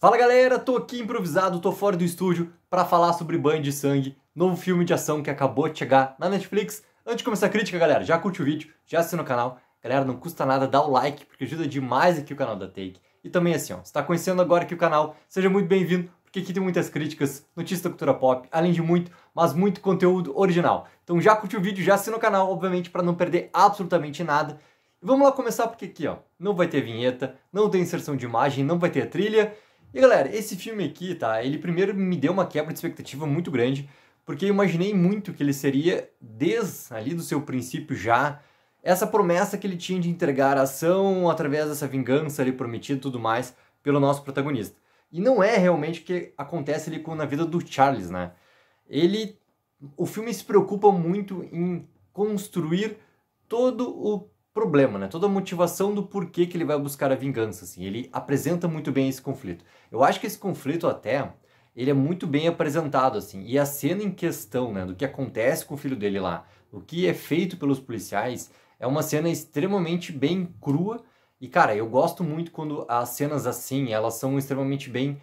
Fala galera, tô aqui improvisado, tô fora do estúdio para falar sobre Banho de Sangue, novo filme de ação que acabou de chegar na Netflix. Antes de começar a crítica, galera, já curte o vídeo, já assina o canal. Galera, não custa nada dar o like, porque ajuda demais aqui o canal da Take. E também assim, ó, se tá conhecendo agora aqui o canal, seja muito bem-vindo, porque aqui tem muitas críticas, notícias da cultura pop, além de muito, mas muito conteúdo original. Então já curte o vídeo, já assina o canal, obviamente, para não perder absolutamente nada. E vamos lá começar, porque aqui, ó, não vai ter vinheta, não tem inserção de imagem, não vai ter trilha, e galera, esse filme aqui, tá? Ele primeiro me deu uma quebra de expectativa muito grande, porque eu imaginei muito que ele seria, desde ali do seu princípio já, essa promessa que ele tinha de entregar a ação através dessa vingança ali prometida e tudo mais pelo nosso protagonista. E não é realmente o que acontece ali com, na vida do Charles, né? Ele. O filme se preocupa muito em construir todo o problema, né? Toda a motivação do porquê que ele vai buscar a vingança, assim. Ele apresenta muito bem esse conflito. Eu acho que esse conflito até ele é muito bem apresentado, assim. E a cena em questão, né, do que acontece com o filho dele lá, o que é feito pelos policiais, é uma cena extremamente bem crua. E cara, eu gosto muito quando as cenas assim, elas são extremamente bem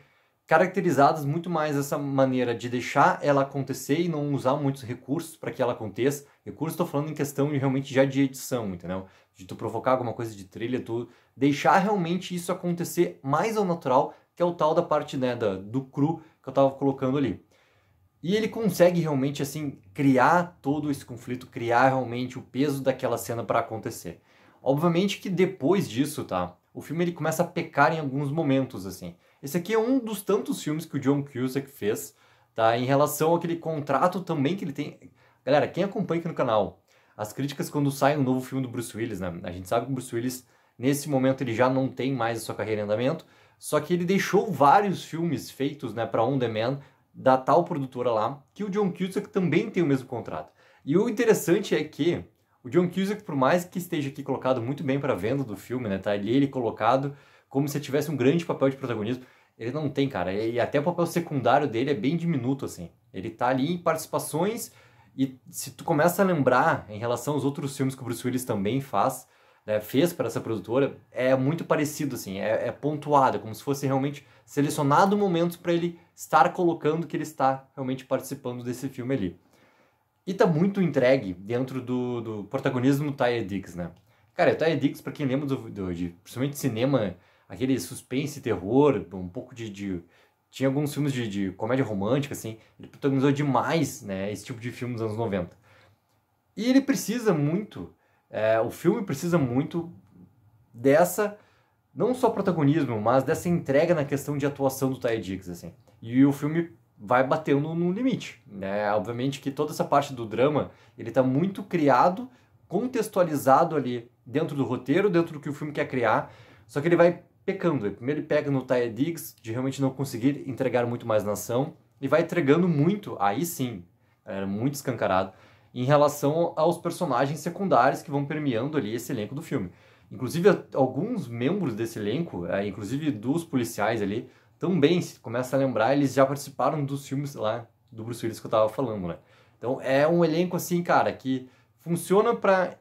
caracterizadas muito mais essa maneira de deixar ela acontecer e não usar muitos recursos para que ela aconteça. Recursos estou falando em questão de realmente já de edição, entendeu? De tu provocar alguma coisa de trilha, tu deixar realmente isso acontecer mais ao natural, que é o tal da parte né, da, do cru que eu estava colocando ali. E ele consegue realmente assim criar todo esse conflito, criar realmente o peso daquela cena para acontecer. Obviamente que depois disso, tá? o filme ele começa a pecar em alguns momentos, assim. Esse aqui é um dos tantos filmes que o John Cusack fez, tá? Em relação àquele contrato também que ele tem... Galera, quem acompanha aqui no canal, as críticas quando sai um novo filme do Bruce Willis, né? A gente sabe que o Bruce Willis, nesse momento, ele já não tem mais a sua carreira em andamento, só que ele deixou vários filmes feitos, né, para On Demand, da tal produtora lá, que o John Cusack também tem o mesmo contrato. E o interessante é que o John Cusack, por mais que esteja aqui colocado muito bem para venda do filme, né? Tá ali ele colocado como se tivesse um grande papel de protagonismo. Ele não tem, cara. E até o papel secundário dele é bem diminuto, assim. Ele tá ali em participações e se tu começa a lembrar em relação aos outros filmes que o Bruce Willis também faz, né, fez para essa produtora, é muito parecido, assim. É, é pontuado, como se fosse realmente selecionado momentos para ele estar colocando que ele está realmente participando desse filme ali. E tá muito entregue dentro do, do protagonismo do Tyre Dix, né? Cara, o Tyre Dix, pra quem lembra do, do, de, principalmente cinema, aquele suspense, terror, um pouco de... de tinha alguns filmes de, de comédia romântica, assim. Ele protagonizou demais, né? Esse tipo de filme nos anos 90. E ele precisa muito... É, o filme precisa muito dessa não só protagonismo, mas dessa entrega na questão de atuação do Ty Diggs, assim. E o filme vai batendo no limite. Né? Obviamente que toda essa parte do drama ele está muito criado, contextualizado ali dentro do roteiro, dentro do que o filme quer criar, só que ele vai pecando. Primeiro ele pega no Taya Diggs, de realmente não conseguir entregar muito mais na ação, e vai entregando muito, aí sim, era é muito escancarado, em relação aos personagens secundários que vão permeando ali esse elenco do filme. Inclusive, alguns membros desse elenco, é, inclusive dos policiais ali, também se começa a lembrar, eles já participaram dos filmes lá do Bruce Willis que eu tava falando, né? Então é um elenco assim, cara, que funciona para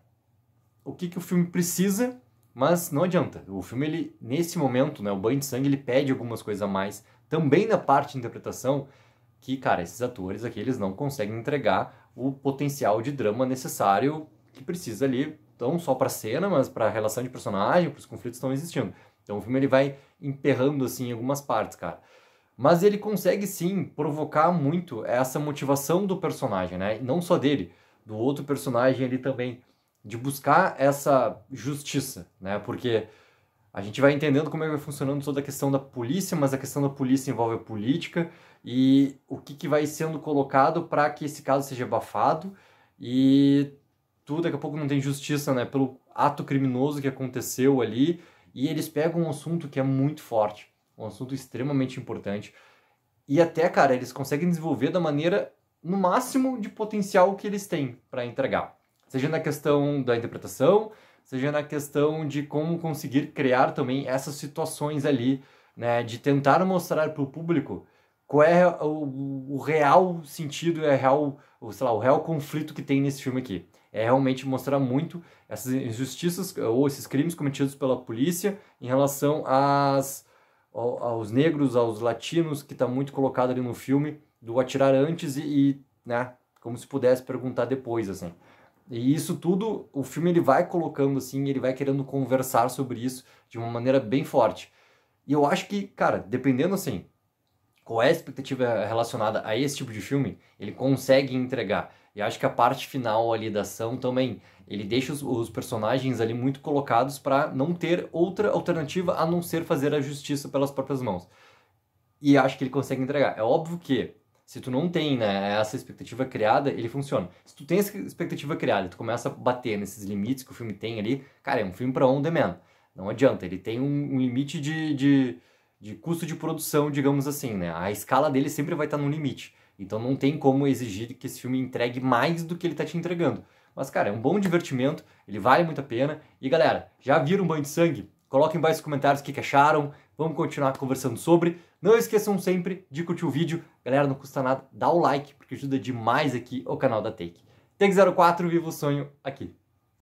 o que, que o filme precisa, mas não adianta. O filme ele nesse momento, né, o banho de sangue, ele pede algumas coisas a mais, também na parte de interpretação, que, cara, esses atores aqui eles não conseguem entregar o potencial de drama necessário que precisa ali, não só para cena, mas para relação de personagem, para os conflitos que estão existindo. Então o filme ele vai emperrando assim em algumas partes, cara. Mas ele consegue sim provocar muito essa motivação do personagem, né? Não só dele, do outro personagem ali também de buscar essa justiça, né? Porque a gente vai entendendo como é que vai funcionando toda a questão da polícia, mas a questão da polícia envolve a política e o que, que vai sendo colocado para que esse caso seja abafado e tudo daqui a pouco não tem justiça, né? Pelo ato criminoso que aconteceu ali e eles pegam um assunto que é muito forte, um assunto extremamente importante, e até, cara, eles conseguem desenvolver da maneira no máximo de potencial que eles têm para entregar. Seja na questão da interpretação, seja na questão de como conseguir criar também essas situações ali, né, de tentar mostrar para o público qual é o, o real sentido, é real, sei lá, o real conflito que tem nesse filme aqui é realmente mostrar muito essas injustiças eh, ou esses crimes cometidos pela polícia em relação às, aos negros, aos latinos, que está muito colocado ali no filme, do atirar antes e, e, né, como se pudesse perguntar depois, assim. E isso tudo, o filme ele vai colocando assim, ele vai querendo conversar sobre isso de uma maneira bem forte. E eu acho que, cara, dependendo assim, qual é a expectativa relacionada a esse tipo de filme, ele consegue entregar. E acho que a parte final ali da ação também, ele deixa os, os personagens ali muito colocados para não ter outra alternativa a não ser fazer a justiça pelas próprias mãos. E acho que ele consegue entregar. É óbvio que se tu não tem né, essa expectativa criada, ele funciona. Se tu tem essa expectativa criada, tu começa a bater nesses limites que o filme tem ali, cara, é um filme para on demand. Não adianta, ele tem um, um limite de, de, de, custo de produção, digamos assim, né? A escala dele sempre vai estar tá no limite. Então não tem como exigir que esse filme entregue mais do que ele está te entregando. Mas, cara, é um bom divertimento, ele vale muito a pena. E, galera, já viram Banho de Sangue? Coloquem embaixo nos comentários o que, que acharam. Vamos continuar conversando sobre. Não esqueçam sempre de curtir o vídeo. Galera, não custa nada, dá o like, porque ajuda demais aqui o canal da Take. Take 04, viva o sonho aqui.